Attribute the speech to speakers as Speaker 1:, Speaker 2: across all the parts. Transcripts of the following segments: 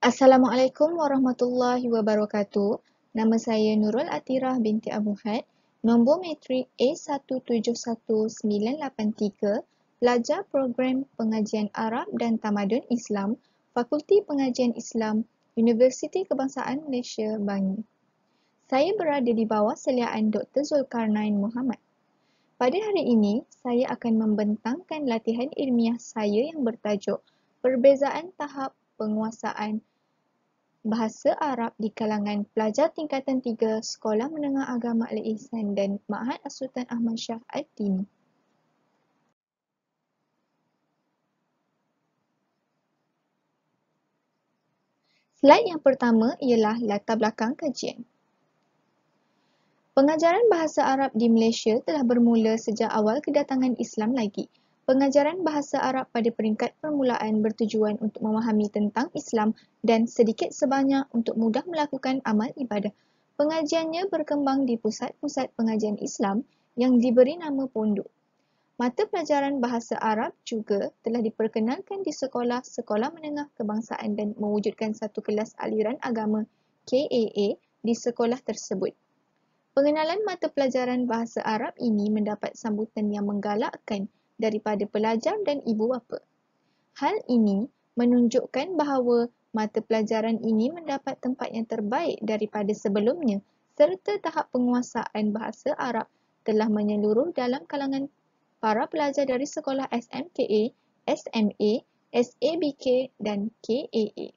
Speaker 1: Assalamualaikum warahmatullahi wabarakatuh. Nama saya Nurul Atirah binti Abu Had. Nombor metrik A171983. Pelajar program pengajian Arab dan Tamadun Islam. Fakulti Pengajian Islam Universiti Kebangsaan Malaysia Bangi. Saya berada di bawah seliaan Dr. Zulkarnain Muhammad. Pada hari ini, saya akan membentangkan latihan ilmiah saya yang bertajuk Perbezaan Tahap Penguasaan bahasa Arab di kalangan pelajar tingkatan 3 Sekolah Menengah Agama Al-Ihsan dan Ma'had Sultan Ahmad Shah Al-Din. Slide yang pertama ialah latar belakang kajian. Pengajaran bahasa Arab di Malaysia telah bermula sejak awal kedatangan Islam lagi. Pengajaran bahasa Arab pada peringkat permulaan bertujuan untuk memahami tentang Islam dan sedikit sebanyak untuk mudah melakukan amal ibadah. Pengajiannya berkembang di pusat-pusat pengajian Islam yang diberi nama Pondok. Mata pelajaran bahasa Arab juga telah diperkenalkan di sekolah-sekolah menengah kebangsaan dan mewujudkan satu kelas aliran agama KAA di sekolah tersebut. Pengenalan mata pelajaran bahasa Arab ini mendapat sambutan yang menggalakkan daripada pelajar dan ibu bapa. Hal ini menunjukkan bahawa mata pelajaran ini mendapat tempat yang terbaik daripada sebelumnya serta tahap penguasaan bahasa Arab telah menyeluruh dalam kalangan para pelajar dari sekolah SMKA, SMA, SABK dan KAA.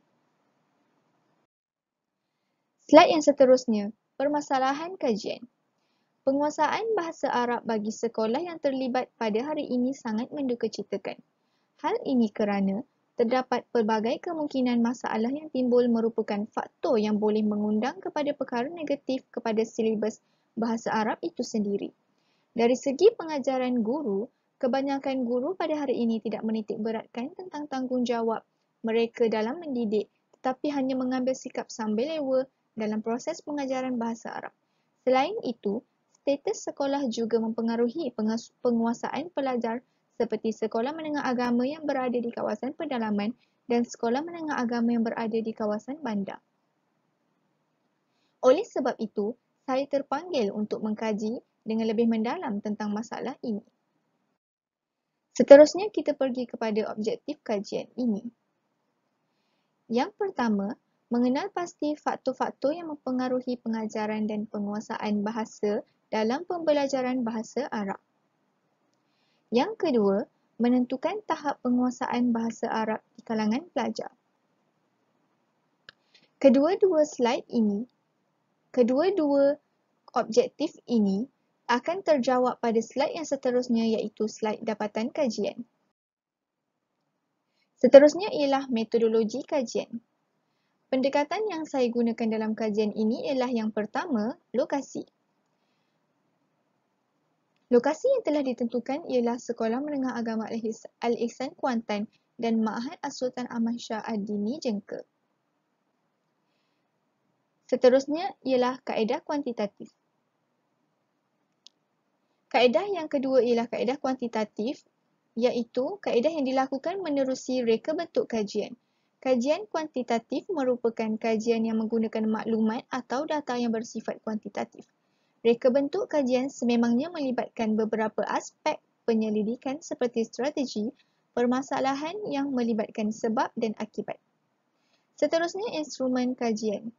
Speaker 1: Slide yang seterusnya, permasalahan kajian. Penguasaan bahasa Arab bagi sekolah yang terlibat pada hari ini sangat mendukacitakan. Hal ini kerana terdapat pelbagai kemungkinan masalah yang timbul merupakan faktor yang boleh mengundang kepada perkara negatif kepada silibus bahasa Arab itu sendiri. Dari segi pengajaran guru, kebanyakan guru pada hari ini tidak menitik beratkan tentang tanggungjawab mereka dalam mendidik tetapi hanya mengambil sikap sambil lewa dalam proses pengajaran bahasa Arab. Selain itu, status sekolah juga mempengaruhi penguasaan pelajar seperti sekolah menengah agama yang berada di kawasan pedalaman dan sekolah menengah agama yang berada di kawasan bandar. Oleh sebab itu, saya terpanggil untuk mengkaji dengan lebih mendalam tentang masalah ini. Seterusnya, kita pergi kepada objektif kajian ini. Yang pertama, mengenal pasti faktor-faktor yang mempengaruhi pengajaran dan penguasaan bahasa dalam pembelajaran bahasa Arab. Yang kedua, menentukan tahap penguasaan bahasa Arab di kalangan pelajar. Kedua-dua slide ini, kedua-dua objektif ini akan terjawab pada slide yang seterusnya iaitu slide dapatan kajian. Seterusnya ialah metodologi kajian. Pendekatan yang saya gunakan dalam kajian ini ialah yang pertama, lokasi. Lokasi yang telah ditentukan ialah Sekolah Menengah Agama Al-Ihsan Kuantan dan Ma'ahad As-Sultan Ahmad Shah Ad-Dini Seterusnya ialah kaedah kuantitatif. Kaedah yang kedua ialah kaedah kuantitatif iaitu kaedah yang dilakukan menerusi reka bentuk kajian. Kajian kuantitatif merupakan kajian yang menggunakan maklumat atau data yang bersifat kuantitatif. Reka bentuk kajian sememangnya melibatkan beberapa aspek penyelidikan seperti strategi, permasalahan yang melibatkan sebab dan akibat. Seterusnya, instrumen kajian.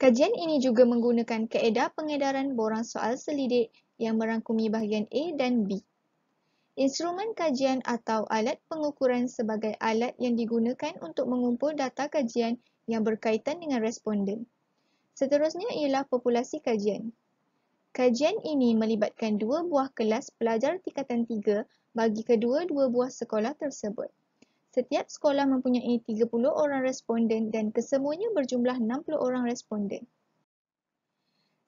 Speaker 1: Kajian ini juga menggunakan kaedah pengedaran borang soal selidik yang merangkumi bahagian A dan B. Instrumen kajian atau alat pengukuran sebagai alat yang digunakan untuk mengumpul data kajian yang berkaitan dengan responden. Seterusnya ialah populasi kajian. Kajian ini melibatkan dua buah kelas pelajar tingkatan tiga bagi kedua-dua buah sekolah tersebut. Setiap sekolah mempunyai 30 orang responden dan kesemuanya berjumlah 60 orang responden.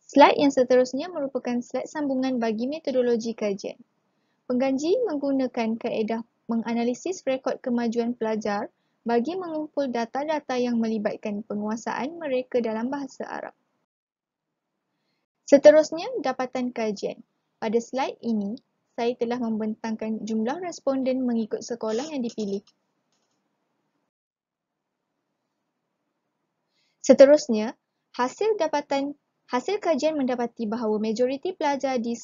Speaker 1: Slide yang seterusnya merupakan slide sambungan bagi metodologi kajian. Pengganji menggunakan kaedah menganalisis rekod kemajuan pelajar bagi mengumpul data-data yang melibatkan penguasaan mereka dalam bahasa Arab. Seterusnya, dapatan kajian. Pada slide ini, saya telah membentangkan jumlah responden mengikut sekolah yang dipilih. Seterusnya, hasil dapatan hasil kajian mendapati bahawa majoriti pelajar di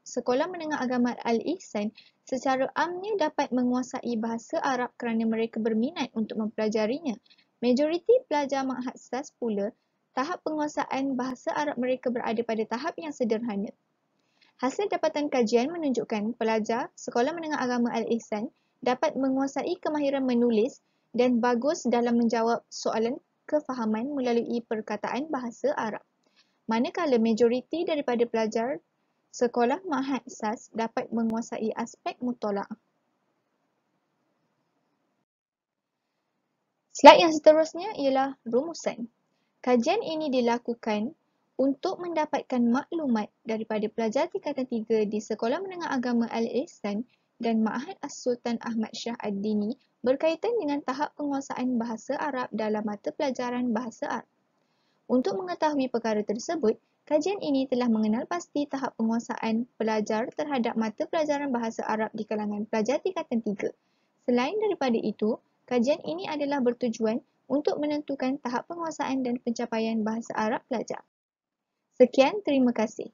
Speaker 1: Sekolah Menengah Agama Al-Ihsan Secara amnya dapat menguasai bahasa Arab kerana mereka berminat untuk mempelajarinya. Majoriti pelajar makhad SAS pula, tahap penguasaan bahasa Arab mereka berada pada tahap yang sederhana. Hasil dapatan kajian menunjukkan pelajar Sekolah Menengah Agama Al-Ihsan dapat menguasai kemahiran menulis dan bagus dalam menjawab soalan kefahaman melalui perkataan bahasa Arab. Manakala majoriti daripada pelajar sekolah mahat SAS dapat menguasai aspek mutolak. Slide yang seterusnya ialah rumusan. Kajian ini dilakukan untuk mendapatkan maklumat daripada pelajar tingkatan 3 di Sekolah Menengah Agama Al-Ihsan dan Ma'ahad As-Sultan Ahmad Shah Ad-Dini berkaitan dengan tahap penguasaan bahasa Arab dalam mata pelajaran bahasa Arab. Untuk mengetahui perkara tersebut, Kajian ini telah mengenal pasti tahap penguasaan pelajar terhadap mata pelajaran bahasa Arab di kalangan pelajar tingkatan 3. Selain daripada itu, kajian ini adalah bertujuan untuk menentukan tahap penguasaan dan pencapaian bahasa Arab pelajar. Sekian, terima kasih.